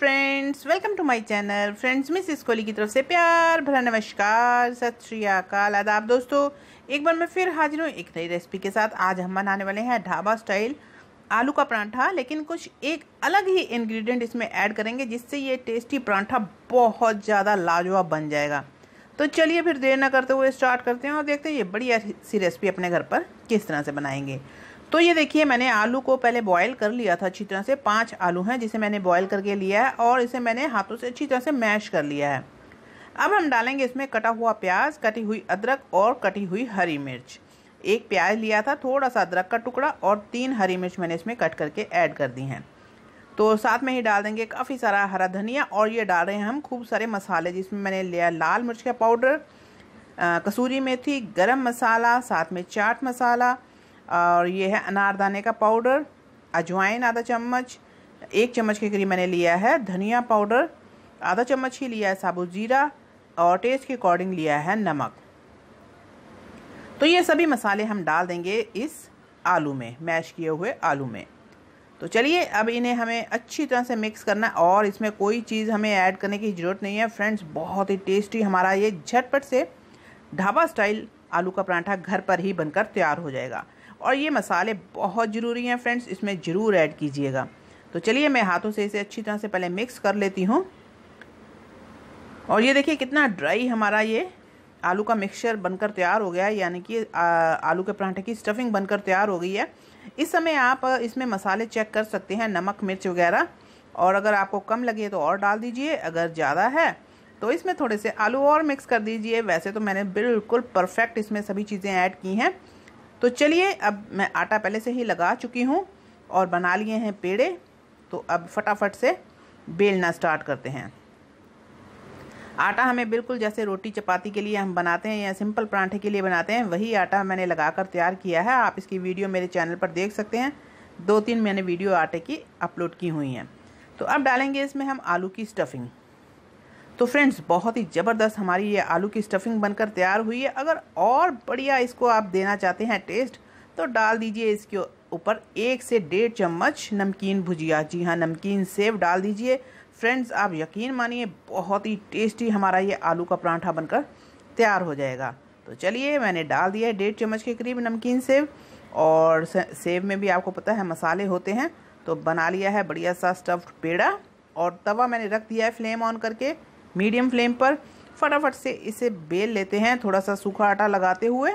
friends welcome to my channel friends miss इसकोली की तरफ से प्यार भरा नमस्कार सत श्री अकाल आदाब दोस्तों एक बार मैं फिर हाजिर हूँ एक नई रेसिपी के साथ आज हम बनाने वाले हैं ढाबा स्टाइल आलू का परांठा लेकिन कुछ एक अलग ही इंग्रेडिएंट इसमें ऐड करेंगे जिससे ये टेस्टी परांठा बहुत ज़्यादा लाजवाब बन जाएगा तो चलिए फिर देर ना करते हुए स्टार्ट करते हैं और देखते हैं ये बड़ी सी रेसिपी अपने घर पर किस तरह से बनाएंगे तो ये देखिए मैंने आलू को पहले बॉयल कर लिया था अच्छी तरह से पाँच आलू हैं जिसे मैंने बॉयल करके लिया है और इसे मैंने हाथों से अच्छी तरह से मैश कर लिया है अब हम डालेंगे इसमें कटा हुआ प्याज कटी हुई अदरक और कटी हुई हरी मिर्च एक प्याज लिया था थोड़ा सा अदरक का टुकड़ा और तीन हरी मिर्च मैंने इसमें कट करके ऐड कर दी हैं तो साथ में ही डाल देंगे काफ़ी सारा हरा धनिया और ये डाल रहे हैं हम खूब सारे मसाले जिसमें मैंने लिया लाल मिर्च का पाउडर कसूरी मेथी गरम मसाला साथ में चाट मसाला और ये है अनारदाने का पाउडर अजवाइन आधा चम्मच एक चम्मच के करीब मैंने लिया है धनिया पाउडर आधा चम्मच ही लिया है साबुत जीरा और टेस्ट के अकॉर्डिंग लिया है नमक तो ये सभी मसाले हम डाल देंगे इस आलू में मैश किए हुए आलू में तो चलिए अब इन्हें हमें अच्छी तरह से मिक्स करना है और इसमें कोई चीज़ हमें ऐड करने की ज़रूरत नहीं है फ्रेंड्स बहुत ही टेस्टी हमारा ये झटपट से ढाबा स्टाइल आलू का पराठा घर पर ही बनकर तैयार हो जाएगा और ये मसाले बहुत ज़रूरी हैं फ्रेंड्स इसमें ज़रूर ऐड कीजिएगा तो चलिए मैं हाथों से इसे अच्छी तरह से पहले मिक्स कर लेती हूँ और ये देखिए कितना ड्राई हमारा ये आलू का मिक्सचर बनकर तैयार हो गया है यानी कि आलू के परांठे की स्टफिंग बनकर तैयार हो गई है इस समय आप इसमें मसाले चेक कर सकते हैं नमक मिर्च वगैरह और अगर आपको कम लगे तो और डाल दीजिए अगर ज़्यादा है तो इसमें थोड़े से आलू और मिक्स कर दीजिए वैसे तो मैंने बिल्कुल परफेक्ट इसमें सभी चीज़ें ऐड की हैं तो चलिए अब मैं आटा पहले से ही लगा चुकी हूँ और बना लिए हैं पेड़े तो अब फटाफट से बेलना स्टार्ट करते हैं आटा हमें बिल्कुल जैसे रोटी चपाती के लिए हम बनाते हैं या सिंपल परांठे के लिए बनाते हैं वही आटा मैंने लगा कर तैयार किया है आप इसकी वीडियो मेरे चैनल पर देख सकते हैं दो तीन मैंने वीडियो आटे की अपलोड की हुई हैं तो अब डालेंगे इसमें हम आलू की स्टफिंग तो फ्रेंड्स बहुत ही ज़बरदस्त हमारी ये आलू की स्टफिंग बनकर तैयार हुई है अगर और बढ़िया इसको आप देना चाहते हैं टेस्ट तो डाल दीजिए इसके ऊपर एक से डेढ़ चम्मच नमकीन भुजिया जी हाँ नमकीन सेव डाल दीजिए फ्रेंड्स आप यकीन मानिए बहुत ही टेस्टी हमारा ये आलू का परांठा बनकर तैयार हो जाएगा तो चलिए मैंने डाल दिया है डेढ़ चम्मच के करीब नमकीन सेव और सेव में भी आपको पता है मसाले होते हैं तो बना लिया है बढ़िया सा स्टफ्ड पेड़ा और तवा मैंने रख दिया है फ्लेम ऑन करके मीडियम फ्लेम पर फटाफट से इसे बेल लेते हैं थोड़ा सा सूखा आटा लगाते हुए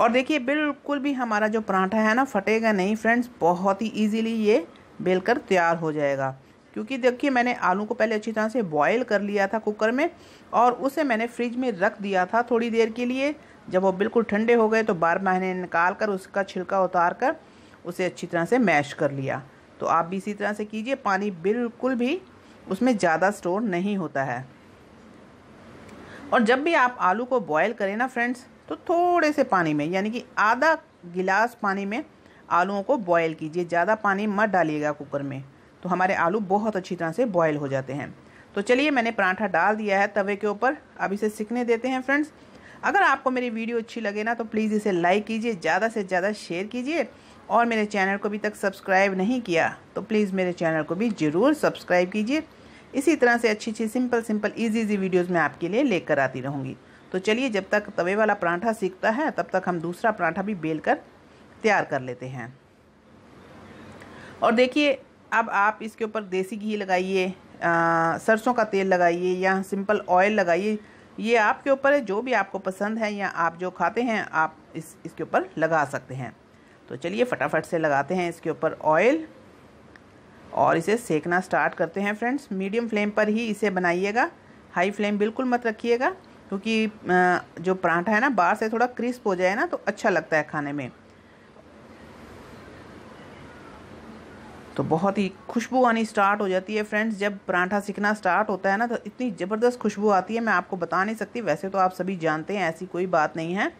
और देखिए बिल्कुल भी हमारा जो पराठा है ना फटेगा नहीं फ्रेंड्स बहुत ही इजीली ये बेल कर तैयार हो जाएगा क्योंकि देखिए मैंने आलू को पहले अच्छी तरह से बॉयल कर लिया था कुकर में और उसे मैंने फ्रिज में रख दिया था थोड़ी देर के लिए जब वो बिल्कुल ठंडे हो गए तो बार मैंने निकाल कर उसका छिलका उतार कर उसे अच्छी तरह से मैश कर लिया तो आप भी इसी तरह से कीजिए पानी बिल्कुल भी उसमें ज़्यादा स्टोर नहीं होता है और जब भी आप आलू को बॉयल करें ना फ्रेंड्स तो थोड़े से पानी में यानी कि आधा गिलास पानी में आलूओं को बॉयल कीजिए ज़्यादा पानी मत डालिएगा कुकर में तो हमारे आलू बहुत अच्छी तरह से बॉयल हो जाते हैं तो चलिए मैंने पराठा डाल दिया है तवे के ऊपर अब इसे सीखने देते हैं फ्रेंड्स अगर आपको मेरी वीडियो अच्छी लगे ना तो प्लीज़ इसे लाइक कीजिए ज़्यादा से ज़्यादा शेयर कीजिए और मेरे चैनल को अभी तक सब्सक्राइब नहीं किया तो प्लीज़ मेरे चैनल को भी ज़रूर सब्सक्राइब कीजिए इसी तरह से अच्छी अच्छी simple simple easy easy videos मैं आपके लिए लेकर आती रहूँगी तो चलिए जब तक तवे वाला पराठा सीखता है तब तक हम दूसरा पराठा भी बेल कर तैयार कर लेते हैं और देखिए अब आप इसके ऊपर देसी घी लगाइए सरसों का तेल लगाइए या सिंपल ऑयल लगाइए ये आपके ऊपर है जो भी आपको पसंद है या आप जो खाते हैं आप इस इसके ऊपर लगा सकते हैं तो चलिए फटाफट से लगाते हैं इसके ऊपर ऑयल और इसे सेकना स्टार्ट करते हैं फ्रेंड्स मीडियम फ्लेम पर ही इसे बनाइएगा हाई फ्लेम बिल्कुल मत रखिएगा क्योंकि जो पराठा है ना बाहर से थोड़ा क्रिस्प हो जाए ना तो अच्छा लगता है खाने में तो बहुत ही खुशबू आनी स्टार्ट हो जाती है फ्रेंड्स जब पराठा सीखना स्टार्ट होता है ना तो इतनी ज़बरदस्त खुशबू आती है मैं आपको बता नहीं सकती वैसे तो आप सभी जानते हैं ऐसी कोई बात नहीं है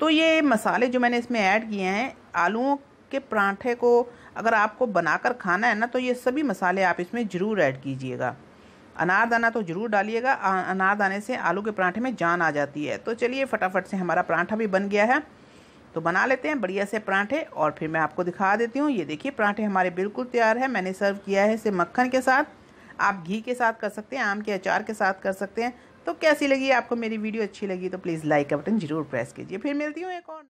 तो ये मसाले जो मैंने इसमें ऐड किए हैं आलूओं के पराठे को अगर आपको बनाकर खाना है ना तो ये सभी मसाले आप इसमें ज़रूर ऐड कीजिएगा अनारदाना तो ज़रूर डालिएगा अनारदाने से आलू के पराठे में जान आ जाती है तो चलिए फटाफट से हमारा पराठा भी बन गया है तो बना लेते हैं बढ़िया से पराठे और फिर मैं आपको दिखा देती हूँ ये देखिए पराठे हमारे बिल्कुल तैयार है मैंने सर्व किया है इसे मक्खन के साथ आप घी के साथ कर सकते हैं आम के अचार के साथ कर सकते हैं तो कैसी लगी आपको मेरी वीडियो अच्छी लगी तो प्लीज़ लाइक का बटन जरूर प्रेस कीजिए फिर मिलती हूँ एक और